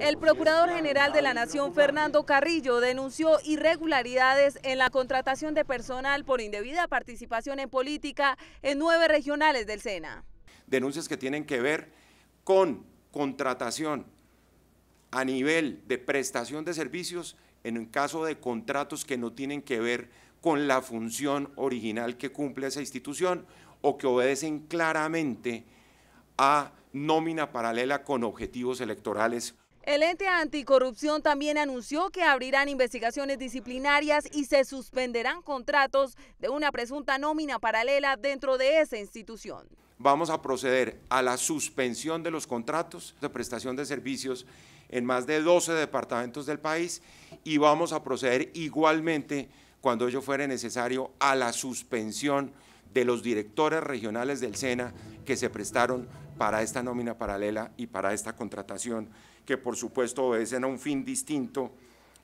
El procurador general de la Nación, Fernando Carrillo, denunció irregularidades en la contratación de personal por indebida participación en política en nueve regionales del SENA. Denuncias que tienen que ver con contratación a nivel de prestación de servicios en un caso de contratos que no tienen que ver con la función original que cumple esa institución o que obedecen claramente a nómina paralela con objetivos electorales el ente anticorrupción también anunció que abrirán investigaciones disciplinarias y se suspenderán contratos de una presunta nómina paralela dentro de esa institución. Vamos a proceder a la suspensión de los contratos de prestación de servicios en más de 12 departamentos del país y vamos a proceder igualmente, cuando ello fuere necesario, a la suspensión de los directores regionales del SENA que se prestaron para esta nómina paralela y para esta contratación, que por supuesto obedecen a un fin distinto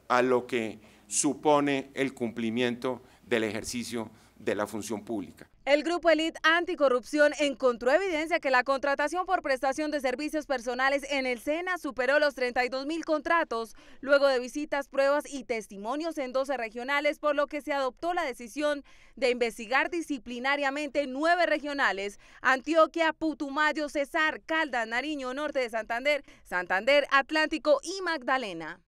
a lo que supone el cumplimiento del ejercicio de la función pública. El grupo Elite Anticorrupción encontró evidencia que la contratación por prestación de servicios personales en el SENA superó los 32 mil contratos, luego de visitas, pruebas y testimonios en 12 regionales, por lo que se adoptó la decisión de investigar disciplinariamente nueve regionales, Antioquia, Putumayo, Cesar, Caldas, Nariño, Norte de Santander, Santander, Atlántico y Magdalena.